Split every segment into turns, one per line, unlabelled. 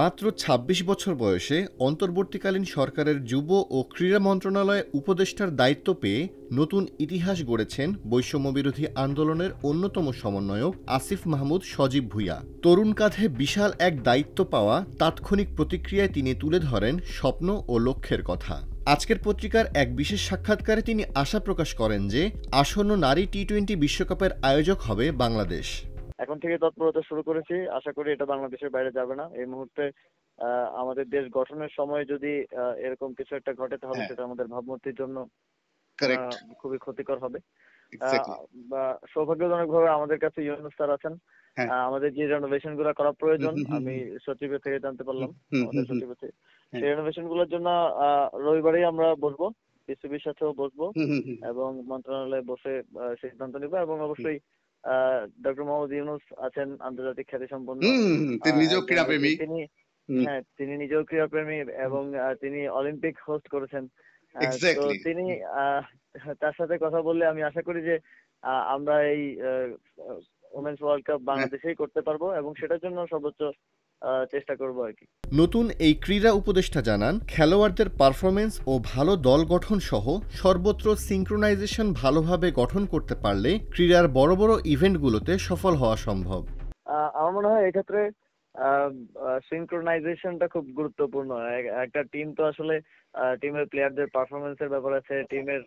মাত্র ২৬ বছর বয়সে অন্তর্বর্তীকালীন সরকারের যুব ও ক্রীড়া মন্ত্রণালয়ে উপদেষ্টার দায়িত্ব পেয়ে নতুন ইতিহাস গড়েছেন বৈষম্যবিরোধী আন্দোলনের অন্যতম সমন্বয়ক আসিফ মাহমুদ সজীব ভুইয়া তরুণ কাঁধে বিশাল এক দায়িত্ব পাওয়া তাৎক্ষণিক প্রতিক্রিয়ায় তিনি তুলে ধরেন স্বপ্ন ও লক্ষ্যের কথা আজকের পত্রিকার এক বিশেষ সাক্ষাৎকারে তিনি আশা প্রকাশ করেন যে আসন্ন নারী টি টোয়েন্টি বিশ্বকাপের আয়োজক হবে বাংলাদেশ
এখন থেকে তৎপরতা শুরু করেছি আশা করি এটা বাংলাদেশের বাইরে যাবে না এই মুহূর্তে আমাদের দেশ গঠনের সময় যদি এরকম কিছু একটা ঘটে তাহলে হ্যাঁ। সেটা আমাদের ভাবমূর্তির জন্য খুবই ক্ষতিকর হবে সৌভাগ্যজনক ভাবে আমাদের কাছে ইউনুস স্যার আছেন হ্যাঁ। আমাদের যে রেনোভেশন গুলো করা প্রয়োজন আমি সচিবের থেকে জানতে পারলাম হ্যাঁ। সেই রেনোভেশন গুলোর জন্য রবিবারে আমরা বসবো বিসিবির সাথেও বসবো এবং মন্ত্রণালয়ে বসে সিদ্ধান্ত নিব এবং অবশ্যই ডক্টর মোহাম্মদ ইউনুস আছেন আন্তর্জাতিক খ্যাতি সম্পন্ন তিনি নিজেও ক্রীড়াপ্রেমী তিনি হ্যাঁ তিনি নিজেও ক্রীড়াপ্রেমী এবং তিনি অলিম্পিক হোস্ট করেছেন তো তিনি তার সাথে কথা বললে আমি আশা করি যে আমরা এই ওমেন্স ওয়ার্ল্ড কাপ বাংলাদেশেই করতে পারবো এবং সেটার জন্য সর্বোচ্চ চেষ্টা করব আর কি
নতুন এই ক্রীড়া উপদেষ্টা জানান খেলোয়াড়দের পারফরমেন্স ও ভালো দল গঠন সহ সর্বত্র সিঙ্ক্রোনাইজেশন ভালোভাবে গঠন করতে পারলে ক্রীড়ার বড় বড় ইভেন্টগুলোতে সফল হওয়া সম্ভব
আমার মনে হয় এক্ষেত্রে সিঙ্ক্রোনাইজেশনটা খুব গুরুত্বপূর্ণ একটা টিম তো আসলে টিমের প্লেয়ারদের পারফরমেন্সের ব্যাপার আছে টিমের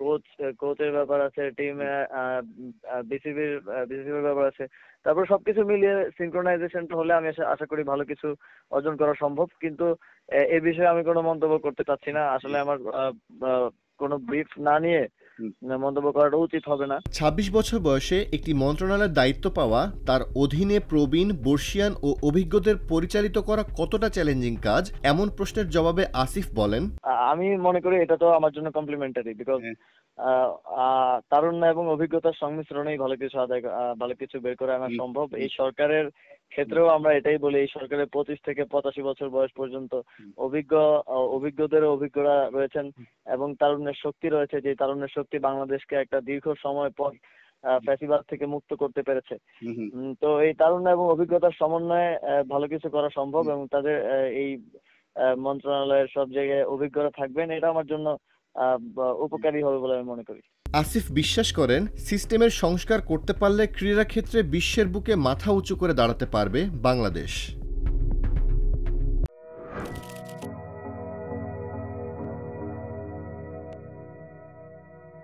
কোচ কোচের uh, ব্যাপার আছে টিম বিসিবির বিসিবির ব্যাপার আছে তারপর সব কিছু মিলিয়ে সিনক্রোনাইজেশনটা হলে আমি আশা করি ভালো কিছু অর্জন করা সম্ভব কিন্তু এ বিষয়ে আমি কোনো মন্তব্য করতে চাচ্ছি না আসলে আমার কোনো ব্রিফ না নিয়ে মন্তব্য করাটা উচিত হবে না
২৬ বছর বয়সে একটি মন্ত্রণালয়ের দায়িত্ব পাওয়া তার অধীনে প্রবীণ বর্ষিয়ান ও অভিজ্ঞদের পরিচালিত করা কতটা চ্যালেঞ্জিং কাজ এমন প্রশ্নের জবাবে আসিফ বলেন আমি
মনে করি এটা তো আমার জন্য কমপ্লিমেন্টারি হ্যাঁ। বিকজ তারুণ্য এবং অভিজ্ঞতার সংমিশ্রণেই ভালো কিছু আদায় ভালো কিছু বের করে আনা সম্ভব এই সরকারের ক্ষেত্রেও আমরা এটাই বলি এই সরকারের পঁচিশ থেকে পঁচাশি বছর বয়স পর্যন্ত অভিজ্ঞ অভিজ্ঞদের অভিজ্ঞরা রয়েছেন এবং তারুণ্যের শক্তি রয়েছে যে তারুণ্যের শক্তি বাংলাদেশকে একটা দীর্ঘ সময় পর ফ্যাসিবাদ থেকে মুক্ত করতে পেরেছে তো এই তারুণ্য এবং অভিজ্ঞতার সমন্বয়ে ভালো কিছু করা সম্ভব এবং তাদের এই মন্ত্রণালয়ের সব জায়গায় অভিজ্ঞতা থাকবেন এটা আমার জন্য উপকারী হবে বলে আমি মনে করি
আসিফ বিশ্বাস করেন সিস্টেমের সংস্কার করতে পারলে ক্রীড়া ক্ষেত্রে বিশ্বের বুকে মাথা উঁচু করে দাঁড়াতে পারবে বাংলাদেশ